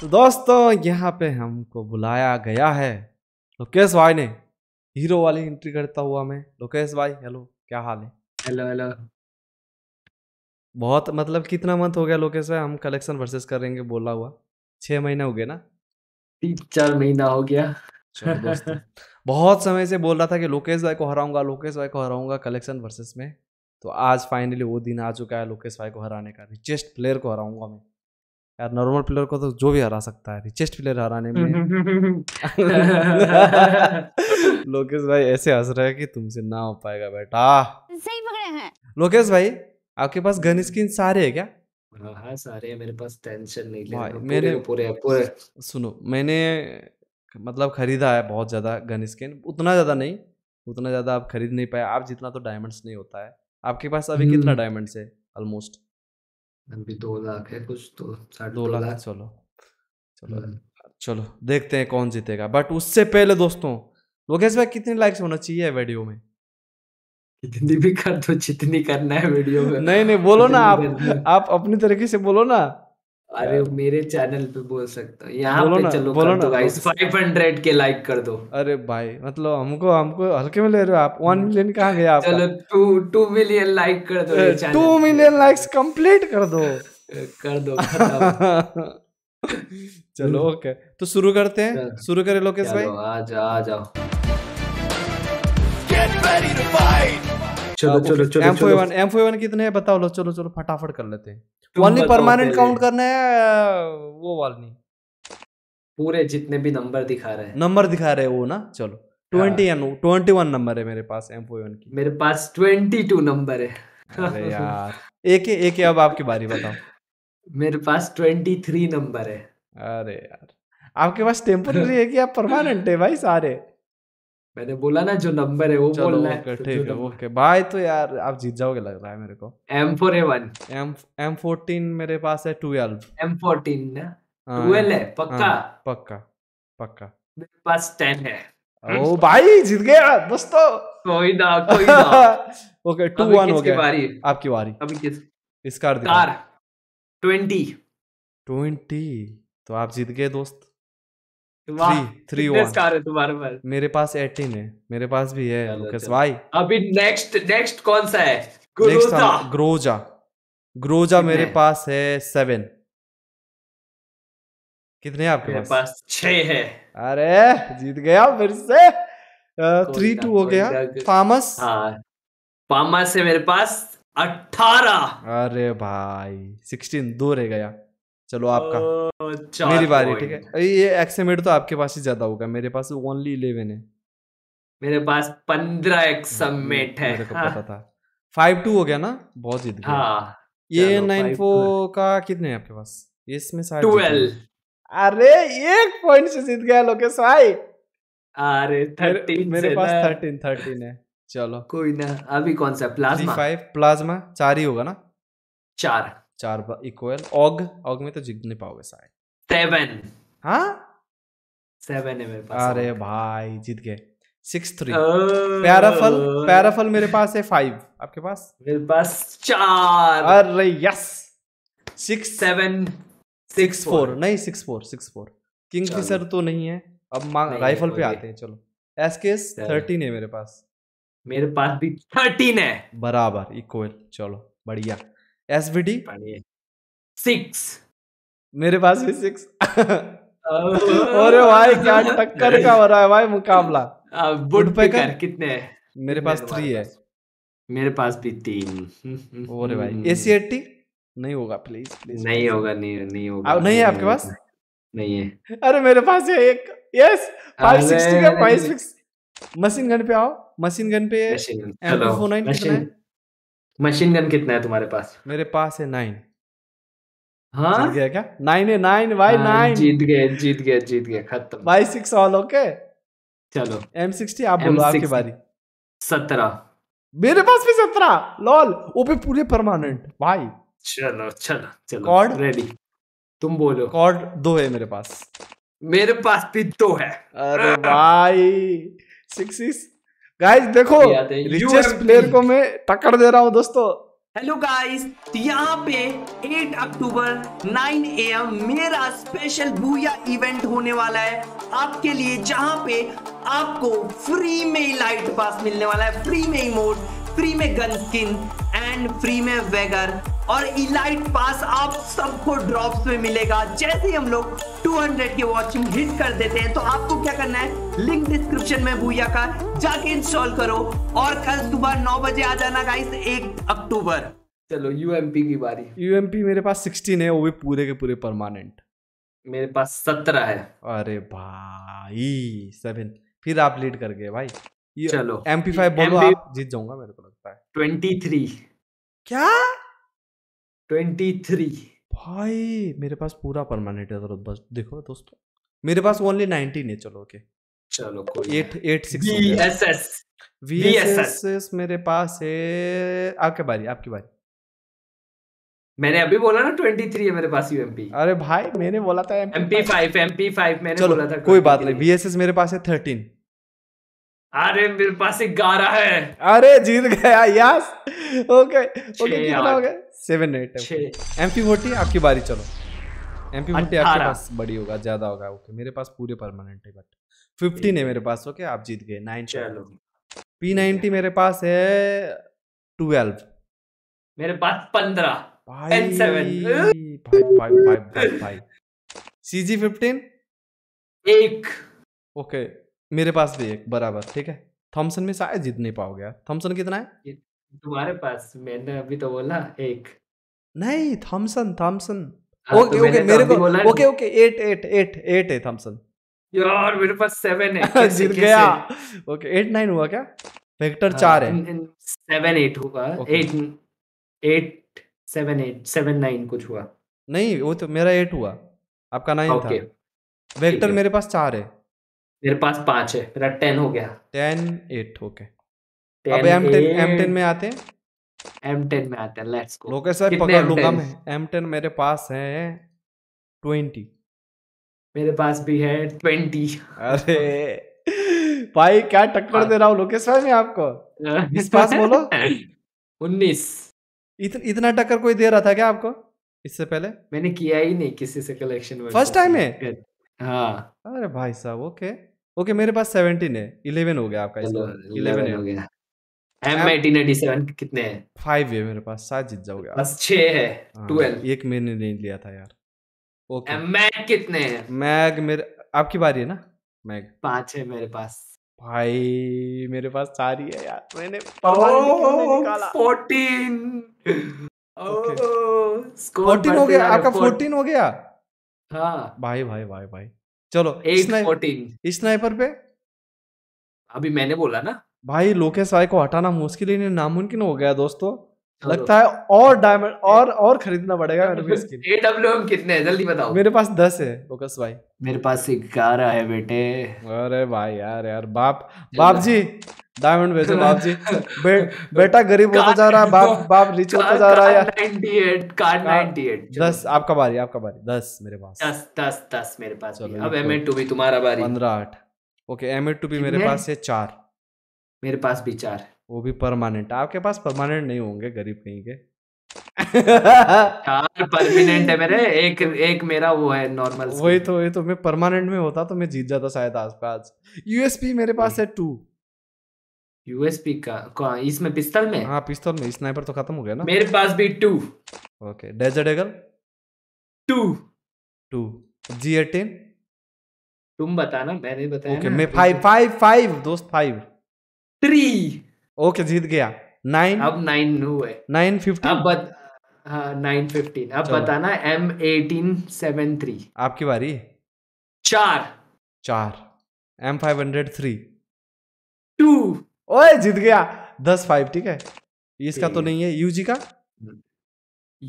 तो दोस्तों यहाँ पे हमको बुलाया गया है लोकेश भाई ने हीरो वाली एंट्री करता हुआ मैं लोकेश भाई हेलो क्या हाल है हेलो हेलो बहुत मतलब कितना मंथ हो गया लोकेश भाई हम कलेक्शन वर्सेस करेंगे बोला हुआ छह महीने हो गया ना तीन चार महीना हो गया दोस्तों बहुत समय से बोल रहा था कि लोकेश भाई को हराऊंगा लोकेश भाई को हराऊंगा कलेक्शन वर्सेस में तो आज फाइनली वो दिन आ चुका है लोकेश भाई को हराने का रिचेस्ट प्लेयर को हराऊंगा मैं यार नॉर्मल प्लेयर को तो जो भी हरा सकता है रिचेस्ट प्लेयर हराने में लोकेश भाई ऐसे हंस रहे हैं कि तुमसे ना हो पाएगा बेटा सही पकड़े हैं लोकेश भाई आपके पास गन स्किन सारे है क्या हाँ सारे मेरे पास टेंशन नहीं लेना मेरे पूरे पूरे सुनो मैंने मतलब खरीदा है बहुत ज़्यादा गन स्किन उतना ज़्यादा नहीं उतना ज़्यादा आप खरीद नहीं पाए आप जितना तो डायमंड्स नहीं होता है आपके पास अभी कितना डायमंड्स हम्म। है ऑलमोस्ट अभी दो लाख है कुछ तो साढ़े दो, लाख, लाख चलो चलो हम्म। चलो देखते हैं कौन जीतेगा बट उससे पहले दोस्तों लोकेश भाई कितने लाइक्स होना चाहिए वीडियो में कितनी भी कर दो जितनी करना है वीडियो में नहीं नहीं बोलो ना आप आप अपनी तरीके से बोलो ना अरे मेरे चैनल पे बोल सकता हूँ यहाँ बोलो पे ना, चलो बोलो कर दो गाइस 500 के लाइक कर दो अरे भाई मतलब हमको हमको हल्के में ले रहे हो आप वन मिलियन कहा गया आपका चलो टू टू मिलियन लाइक कर दो टू मिलियन लाइक्स कंप्लीट कर दो कर दो चलो ओके तो शुरू करते हैं शुरू करें लोकेश भाई आ जाओ आ जाओ चलो चलो चलो M41 M41 कितने हैं बताओ लो चलो चलो फटाफट कर लेते हैं ओनली परमानेंट काउंट करना है वो वाली पूरे जितने भी नंबर दिखा रहे हैं नंबर दिखा रहे हैं वो ना चलो twenty and twenty one number है मेरे पास एम फोन की मेरे पास ट्वेंटी टू नंबर है अरे यार एक एक अब आपकी बारी बताओ मेरे पास ट्वेंटी थ्री नंबर है अरे यार आपके पास टेम्पोररी है कि आप परमानेंट है भाई सारे मैंने बोला ना जो नंबर है वो बोलना है तो ठीक है ओके बाय तो यार आप जीत जाओगे लग रहा है मेरे को M4A1 M M14 मेरे पास है 12 M14 ना 12 हाँ, है हाँ, पक्का पक्का पक्का मेरे पास 10 है ओ भाई जीत गया दोस्तों कोई ना कोई ना ओके 2 1 हो गया बारी आपकी बारी अभी किस इस कार कार 20 20 तो आप जीत गए दोस्त थ्री वन कार है तुम्हारे पास मेरे पास एटीन है मेरे पास भी है लुकस भाई अभी नेक्स्ट नेक्स्ट कौन सा है ग्रोजा ग्रोजा ग्रोजा मेरे पास है सेवन कितने आपके पास पास छह है अरे जीत गया फिर से थ्री टू हो गया फामस फामस हाँ, है मेरे पास अठारह अरे भाई सिक्सटीन दो रह गया चलो आपका मेरी बारी ठीक है ये एक्समेट तो आपके पास ही ज्यादा होगा मेरे पास ओनली इलेवन है मेरे पास पंद्रह एक्समेट है मेरे को हाँ। पता था फाइव टू हो गया ना बहुत जीत गया हाँ, ये नाइन फोर का कितने आपके पास इसमें ट्वेल्व अरे एक पॉइंट से जीत गया लोकेश भाई अरे थर्टीन मेरे पास थर्टीन थर्टीन है चलो कोई ना अभी कौन सा प्लाज्मा फाइव प्लाज्मा चार ही होगा ना चार चार इक्वल ऑग ऑग में तो जीत नहीं पाओगे शायद सेवन हाँ सेवन है मेरे पास अरे भाई जीत गए सिक्स थ्री पैराफल पैराफल मेरे पास है फाइव आपके पास मेरे पास चार अरे yes six seven six four नहीं six four six four Kingfisher तो नहीं है अब मांग राइफल पे आते हैं चलो एस के एस थर्टीन है मेरे पास मेरे पास भी थर्टीन है बराबर इक्वल चलो बढ़िया एस बी डी सिक्स मेरे पास भी सिक्स अरे भाई क्या टक्कर का हो रहा है भाई मुकाबला वुड पेकर कितने मेरे पास थ्री है मेरे पास भी तीन और भाई एसी एट्टी नहीं होगा प्लीज प्लीज नहीं होगा नहीं नहीं होगा नहीं, नहीं है आपके पास नहीं है अरे मेरे पास है एक यस 560 का 560 मशीन गन पे आओ मशीन गन पे एम4 9 कितना है मशीन गन कितना है तुम्हारे पास मेरे पास है नाइन हाँ जीत गया क्या नाइन है नाइन भाई नाइन जीत गए जीत गए जीत गए खत्म भाई सिक्स ऑल ओके चलो एम सिक्सटी आप बोलो आपकी बारी सत्रह मेरे पास भी सत्रह लॉल वो भी पूरे परमानेंट भाई चलो चलो चलो कॉर्ड रेडी तुम बोलो कॉर्ड दो है मेरे पास मेरे पास भी दो है अरे भाई सिक्स गाइस देखो रिचेस्ट प्लेयर को मैं टक्कर दे रहा हूँ दोस्तों हेलो गाइस यहाँ पे 8 अक्टूबर 9 एम मेरा स्पेशल भूया इवेंट होने वाला है आपके लिए जहाँ पे आपको फ्री में लाइट पास मिलने वाला है फ्री में इमोट फ्री में गन स्किन एंड फ्री में वेगर और इलाइट पास आप सबको ड्रॉप्स में मिलेगा जैसे हम लोग 200 के वॉचिंग हिट कर देते हैं तो आपको क्या करना है लिंक डिस्क्रिप्शन में भूया का जाके इंस्टॉल करो और कल सुबह नौ बजे आ जाना गाइस एक अक्टूबर चलो यूएमपी की बारी यूएमपी मेरे पास सिक्सटीन है वो भी पूरे के पूरे परमानेंट मेरे पास सत्रह है अरे भाई सेवन फिर आप लीड कर गए भाई चलो एमपी फाइव बोलो MP... आप जीत जाऊंगा मेरे को लगता है ट्वेंटी थ्री क्या ट्वेंटी थ्री भाई मेरे पास पूरा परमानेंट है तो बस देखो दोस्तों मेरे पास ओनली नाइनटीन है चलो ओके चलो एट एट सिक्स VSS मेरे पास है आपके बारी आपकी बारी मैंने अभी बोला ना 23 है मेरे पास UMP अरे भाई मैंने बोला था MP5 MP5 एमपी मैंने बोला था कोई बात नहीं VSS मेरे पास है 13 अरे मेरे पास एक गारा है अरे जीत गया यस ओके ओके कितना हो गया सेवन एट एमपी फोर्टी आपकी बारी चलो एमपी फोर्टी आपके पास बड़ी होगा ज्यादा होगा ओके मेरे पास पूरे परमानेंट है बट फिफ्टीन है मेरे पास ओके आप जीत गए नाइन चलो पी नाइनटी मेरे पास है ट्वेल्व मेरे पास पंद्रह भाई भाई भाई भाई भाई सीजी फिफ्टीन एक ओके okay. मेरे पास भी एक बराबर ठीक है थॉमसन में शायद जीत नहीं पाओगे यार थॉमसन कितना है तुम्हारे पास मैंने अभी तो बोला एक नहीं थॉमसन थॉमसन हाँ, तो ओके ओके तो मेरे को okay okay eight eight eight eight है थॉमसन यार मेरे पास सेवन है जीत गया ओके एट नाइन हुआ क्या वेक्टर हाँ, चार है सेवन एट हुआ eight eight seven eight seven nine कुछ हुआ नहीं वो तो मेरा एट हुआ आपका नाइन था वेक्टर मेरे पास चार है मेरे पास पांच है मेरा टेन हो गया टेन एट ओके अब एम टेन एम टेन में आते हैं एम टेन में आते हैं लेट्स गो लोकेश सर पकड़ लूंगा मैं एम टेन मेरे पास है ट्वेंटी मेरे पास भी है ट्वेंटी अरे भाई क्या टक्कर हाँ। दे रहा हूँ लोकेश भाई मैं आपको इस पास बोलो उन्नीस इत, इतना टक्कर कोई दे रहा था क्या आपको इससे पहले मैंने किया ही नहीं किसी से कलेक्शन फर्स्ट टाइम है हाँ अरे भाई साहब ओके okay. ओके मेरे पास सेवनटीन है इलेवन हो गया आपका इसका इलेवन हो गया एम एटीन एटी सेवन कितने हैं फाइव है मेरे पास सात जीत जाओगे बस छः है ट्वेल्व हाँ, एक मैंने नहीं लिया था यार ओके मैग कितने हैं मैग मेरे आपकी बारी है ना मैग पांच है मेरे पास भाई मेरे पास सारी है यार मैंने फोर्टीन oh, फोर्टीन oh, हो गया आपका फोर्टीन हो गया हाँ भाई भाई भाई भाई चलो स्नाइपर स्नाइपर पे अभी मैंने बोला ना भाई लोकेश राय को हटाना मुश्किल ही नहीं नामुमकिन हो गया दोस्तों लगता है और डायमंड और और खरीदना पड़ेगा मेरे पास स्किन एडब्ल्यूएम कितने हैं जल्दी बताओ मेरे पास दस है फोकस भाई मेरे पास 11 है बेटे अरे भाई यार यार बाप बाप जी डायमंड भेजो बाप जी बे, बेटा गरीब होता जा रहा है बाप बाप रिच होता जा रहा है यार 98 कार्ड 98 दस आपका बारी आपका बारी दस मेरे पास दस दस दस मेरे पास अब एम एड टू भी तुम्हारा बारी पंद्रह आठ ओके एम एड टू भी मेरे पास है चार मेरे पास भी 4 वो भी परमानेंट आपके पास परमानेंट नहीं होंगे गरीब कहीं के परमानेंट हाँ, है मेरे एक एक मेरा वो है नॉर्मल वही तो वही तो मैं परमानेंट में होता तो मैं जीत जाता शायद आज आज यूएसपी मेरे पास हम्म। है टू यूएसपी का कौन इसमें पिस्तल में हाँ पिस्तल में स्नाइपर तो खत्म हो गया ना मेरे पास भी two okay desert eagle two two G eighteen तुम बताना मैंने बताया okay, मैं फाइव फाइव फाइव दोस्त फाइव थ्री ओके जीत गया नाइन अब नाइन हुए नाइन फिफ्टी अब बत, हाँ नाइन फिफ्टीन अब बताना एम एटीन सेवन थ्री आपकी बारी चार चार M five hundred three two ओए जीत गया दस फाइव ठीक है इसका तो नहीं है यूजी का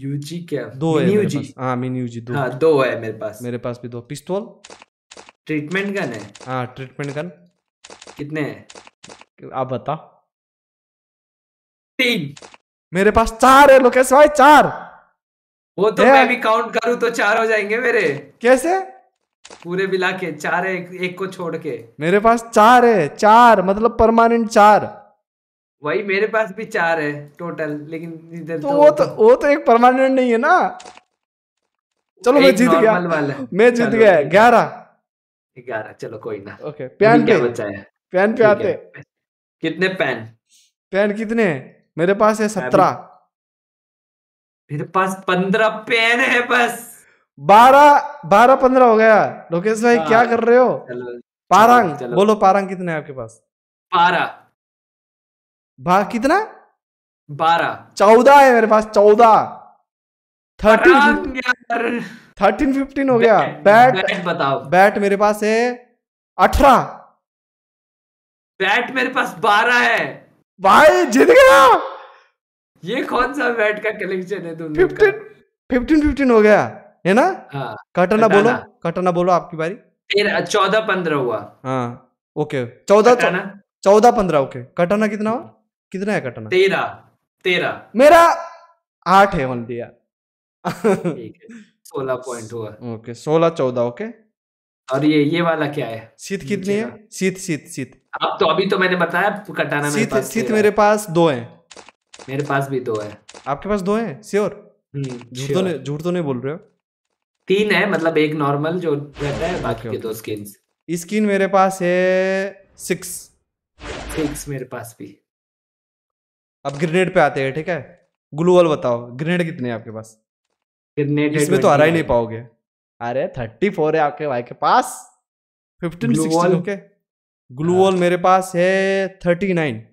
यूजी क्या दो है यूजी हाँ मीन यूजी दो हाँ, दो है मेरे पास मेरे पास भी दो पिस्तौल ट्रीटमेंट गन है हाँ ट्रीटमेंट गन कितने हैं आप बताओ तीन मेरे पास चार है लोकेश भाई चार वो तो मैं भी काउंट करूं तो चार हो जाएंगे मेरे कैसे पूरे मिला के चार है एक, एक को छोड़ के मेरे पास चार है चार मतलब परमानेंट चार वही मेरे पास भी चार है टोटल लेकिन इधर तो, तो वो तो वो तो एक परमानेंट नहीं है ना चलो मैं जीत गया मैं जीत गया ग्यारह ग्यारह चलो कोई ना ओके पैन पे बचा है पैन पे आते कितने पैन पैन कितने मेरे पास है सत्रह मेरे पास पंद्रह पेन है बस बारह बारह पंद्रह हो गया लोकेश भाई क्या हाँ। कर रहे हो पारंग बोलो पारंग कितने है आपके पास बारह भा कितना बारह चौदह है मेरे पास चौदह थर्टीन थर्टीन फिफ्टीन हो गया बैट बैट बताओ बैट मेरे पास है अठारह बैट मेरे पास बारह है भाई जीत गया ये कौन सा बैट का कलेक्शन है तुम फिफ्टीन फिफ्टीन फिफ्टीन हो गया है ना हाँ, कटाना बोलो कटाना बोलो आपकी बारी चौदह पंद्रह हुआ हाँ ओके चौदह चौदह पंद्रह ओके कटाना कितना हुआ कितना है कटाना तेरह तेरह मेरा आठ है ओनली यार सोलह पॉइंट हुआ ओके सोलह चौदह ओके और ये ये वाला क्या है सीत कितनी है सीत सीत सीत अब तो अभी तो मैंने बताया कटाना सीत मेरे सीत मेरे पास दो है मेरे पास भी दो है आपके पास दो है श्योर हम्म, झूठ तो नहीं झूठ तो नहीं बोल रहे हो तीन है मतलब एक नॉर्मल जो रहता है बाकी के दो स्किन्स स्किन मेरे पास है सिक्स सिक्स मेरे पास भी अब ग्रेनेड पे आते हैं ठीक है ग्लू वॉल बताओ ग्रेनेड कितने हैं आपके पास ग्रेनेड इसमें तो हरा ही नहीं पाओगे अरे थर्टी फोर है आपके भाई के पास fifteen sixteen okay glue wall मेरे पास है थर्टी नाइन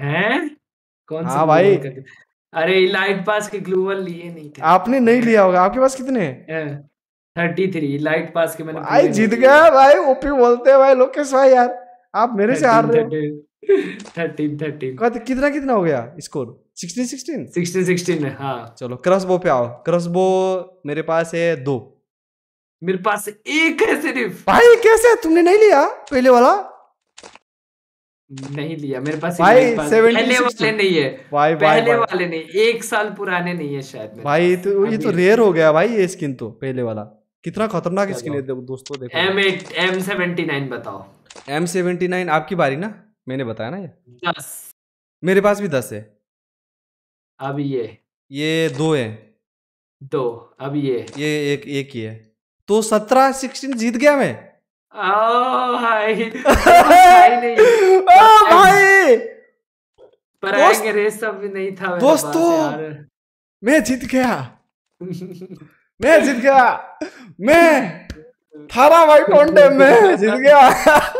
है कौन सा हाँ भाई अरे लाइट पास के ग्लू वॉल लिए नहीं थे आपने नहीं लिया होगा आपके पास कितने हैं थर्टी थ्री लाइट पास के मैंने भाई जीत गया भाई ओपी बोलते हैं भाई लोकेश भाई यार आप मेरे 13, से हार रहे हो थर्टीन थर्टीन हाँ, तो कितना कितना हो गया score sixteen sixteen sixteen sixteen है हाँ चलो बो पे आओ क्रस बो मेरे पास है दो मेरे पास एक है सिर्फ भाई कैसे तुमने नहीं लिया पहले वाला नहीं लिया मेरे पास भाई पहले वाले नहीं है भाई, पहले भाई, वाले नहीं एक साल पुराने नहीं है शायद भाई तो ये तो रेयर हो गया भाई ये स्किन तो पहले वाला कितना खतरनाक स्किन है दोस्तों देखो M eight M seventy nine बताओ एम सेवेंटी नाइन आपकी बारी ना मैंने बताया ना ये दस मेरे पास भी दस है अब ये ये दो है दो अब ये ये एक एक ही है तो सत्रह सिक्सटीन जीत गया मैं ओ भाई भाई नहीं ओ भाई पर आएंगे रेस सब भी नहीं था दोस्तों मैं जीत गया मैं जीत गया मैं थारा भाई टोंडे मैं जीत गया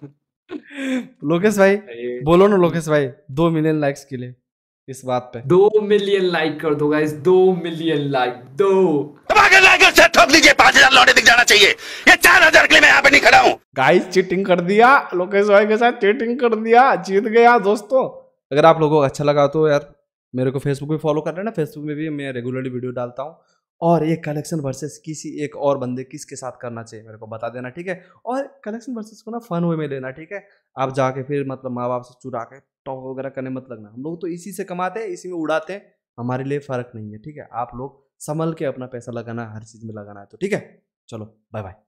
लोकेश भाई बोलो ना लोकेश भाई दो मिलियन लाइक्स के लिए इस बात पे दो मिलियन लाइक कर दो गाइस दो मिलियन लाइक दो पांच हजार लौटे चार हजार हूँ गाइस कर दिया लोकेश भाई के साथ कर दिया जीत गया दोस्तों अगर आप लोगों को अच्छा लगा तो यार मेरे को फेसबुक पे फॉलो कर लेना फेसबुक में भी मैं रेगुलरली वीडियो डालता हूँ और ये कलेक्शन वर्सेस किसी एक और बंदे किसके साथ करना चाहिए मेरे को बता देना ठीक है और कलेक्शन वर्सेस को ना फन वे में लेना ठीक है आप जाके फिर मतलब माँ बाप से चुरा के टॉप वगैरह करने मत लगना हम लोग तो इसी से कमाते हैं इसी में उड़ाते हैं हमारे लिए फ़र्क नहीं है ठीक है आप लोग संभल के अपना पैसा लगाना हर चीज़ में लगाना है तो ठीक है चलो बाय बाय